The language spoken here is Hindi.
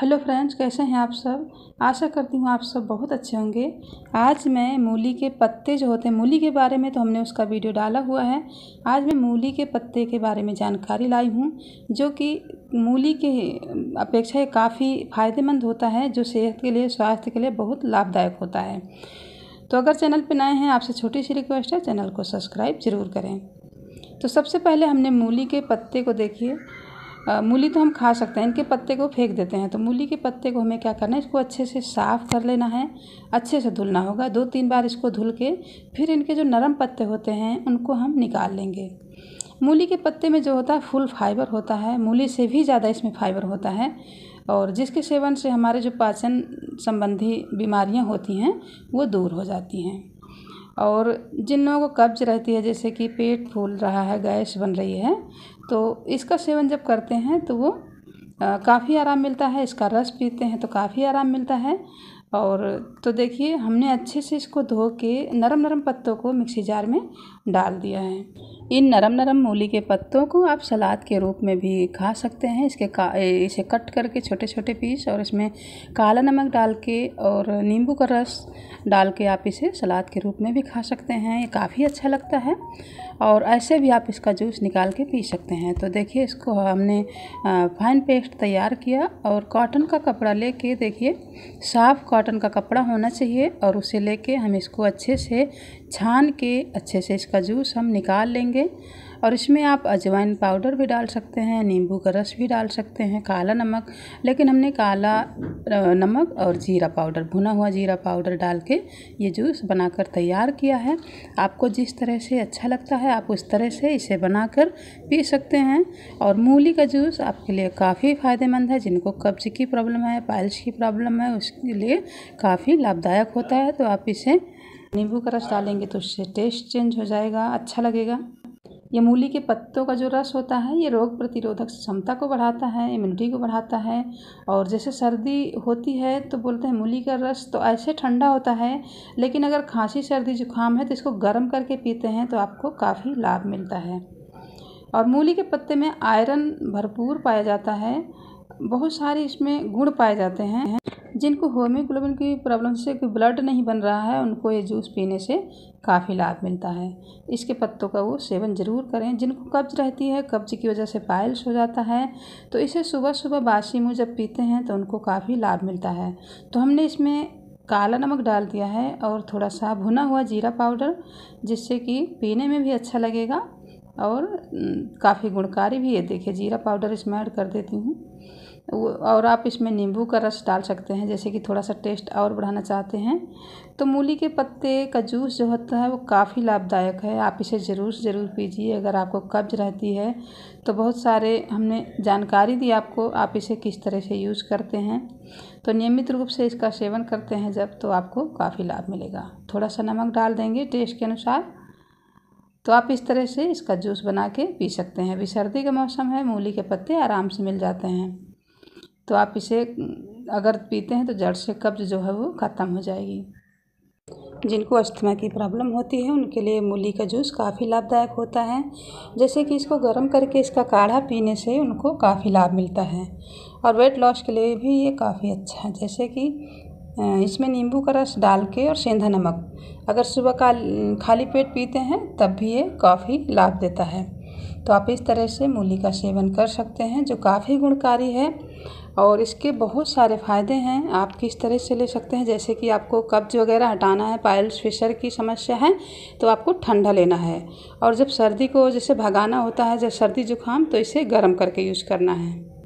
हेलो फ्रेंड्स कैसे हैं आप सब आशा करती हूँ आप सब बहुत अच्छे होंगे आज मैं मूली के पत्ते जो होते हैं मूली के बारे में तो हमने उसका वीडियो डाला हुआ है आज मैं मूली के पत्ते के बारे में जानकारी लाई हूँ जो कि मूली के अपेक्षा काफ़ी फ़ायदेमंद होता है जो सेहत के लिए स्वास्थ्य के लिए बहुत लाभदायक होता है तो अगर चैनल पर नए हैं आपसे छोटी सी रिक्वेस्ट है चैनल को सब्सक्राइब ज़रूर करें तो सबसे पहले हमने मूली के पत्ते को देखिए मूली तो हम खा सकते हैं इनके पत्ते को फेंक देते हैं तो मूली के पत्ते को हमें क्या करना है इसको अच्छे से साफ़ कर लेना है अच्छे से धुलना होगा दो तीन बार इसको धुल के फिर इनके जो नरम पत्ते होते हैं उनको हम निकाल लेंगे मूली के पत्ते में जो होता है फुल फाइबर होता है मूली से भी ज़्यादा इसमें फाइबर होता है और जिसके सेवन से हमारे जो पाचन संबंधी बीमारियां होती हैं वो दूर हो जाती हैं और जिन लोगों को कब्ज़ रहती है जैसे कि पेट फूल रहा है गैस बन रही है तो इसका सेवन जब करते हैं तो वो काफ़ी आराम मिलता है इसका रस पीते हैं तो काफ़ी आराम मिलता है और तो देखिए हमने अच्छे से इसको धो के नरम नरम पत्तों को मिक्सी जार में डाल दिया है इन नरम नरम मूली के पत्तों को आप सलाद के रूप में भी खा सकते हैं इसके का इसे कट करके छोटे छोटे पीस और इसमें काला नमक डाल के और नींबू का रस डाल के आप इसे सलाद के रूप में भी खा सकते हैं ये काफ़ी अच्छा लगता है और ऐसे भी आप इसका जूस निकाल के पी सकते हैं तो देखिए इसको हमने फाइन पेस्ट तैयार किया और कॉटन का कपड़ा लेके देखिए साफ़ कॉटन का कपड़ा होना चाहिए और उसे लेके हम इसको अच्छे से छान के अच्छे से इसका जूस हम निकाल लेंगे और इसमें आप अजवाइन पाउडर भी डाल सकते हैं नींबू का रस भी डाल सकते हैं काला नमक लेकिन हमने काला नमक और जीरा पाउडर भुना हुआ जीरा पाउडर डाल के ये जूस बनाकर तैयार किया है आपको जिस तरह से अच्छा लगता है आप उस तरह से इसे बनाकर पी सकते हैं और मूली का जूस आपके लिए काफ़ी फ़ायदेमंद है जिनको कब्ज की प्रॉब्लम है पाइल्स की प्रॉब्लम है उसके लिए काफ़ी लाभदायक होता है तो आप इसे नींबू का रस डालेंगे तो उससे टेस्ट चेंज हो जाएगा अच्छा लगेगा ये मूली के पत्तों का जो रस होता है ये रोग प्रतिरोधक क्षमता को बढ़ाता है इम्यूनिटी को बढ़ाता है और जैसे सर्दी होती है तो बोलते हैं मूली का रस तो ऐसे ठंडा होता है लेकिन अगर खांसी सर्दी जुकाम है तो इसको गर्म करके पीते हैं तो आपको काफ़ी लाभ मिलता है और मूली के पत्ते में आयरन भरपूर पाया जाता है बहुत सारे इसमें गुड़ पाए जाते हैं जिनको होम्योग्लोबिन की प्रॉब्लम से कोई ब्लड नहीं बन रहा है उनको ये जूस पीने से काफ़ी लाभ मिलता है इसके पत्तों का वो सेवन ज़रूर करें जिनको कब्ज रहती है कब्ज की वजह से पायल्स हो जाता है तो इसे सुबह सुबह बासी मुँह जब पीते हैं तो उनको काफ़ी लाभ मिलता है तो हमने इसमें काला नमक डाल दिया है और थोड़ा सा भुना हुआ जीरा पाउडर जिससे कि पीने में भी अच्छा लगेगा और काफ़ी गुणकारी भी है देखिए जीरा पाउडर इसमें ऐड कर देती हूँ और आप इसमें नींबू का रस डाल सकते हैं जैसे कि थोड़ा सा टेस्ट और बढ़ाना चाहते हैं तो मूली के पत्ते का जूस जो होता है वो काफ़ी लाभदायक है आप इसे ज़रूर ज़रूर पीजिए अगर आपको कब्ज रहती है तो बहुत सारे हमने जानकारी दी आपको आप इसे किस तरह से यूज़ करते हैं तो नियमित रूप से इसका सेवन करते हैं जब तो आपको काफ़ी लाभ मिलेगा थोड़ा सा नमक डाल देंगे टेस्ट के अनुसार तो आप इस तरह से इसका जूस बना के पी सकते हैं अभी सर्दी का मौसम है मूली के पत्ते आराम से मिल जाते हैं तो आप इसे अगर पीते हैं तो जड़ से कब्ज़ जो है वो ख़त्म हो जाएगी जिनको अस्थमा की प्रॉब्लम होती है उनके लिए मूली का जूस काफ़ी लाभदायक होता है जैसे कि इसको गर्म करके इसका काढ़ा पीने से उनको काफ़ी लाभ मिलता है और वेट लॉस के लिए भी ये काफ़ी अच्छा है जैसे कि इसमें नींबू का रस डाल के और सेंधा नमक अगर सुबह का खाली पेट पीते हैं तब भी ये काफ़ी लाभ देता है तो आप इस तरह से मूली का सेवन कर सकते हैं जो काफ़ी गुणकारी है और इसके बहुत सारे फ़ायदे हैं आप किस तरह से ले सकते हैं जैसे कि आपको कब्ज़ वगैरह हटाना है पायल्स फिशर की समस्या है तो आपको ठंडा लेना है और जब सर्दी को जैसे भगाना होता है जब सर्दी ज़ुकाम तो इसे गर्म करके यूज़ करना है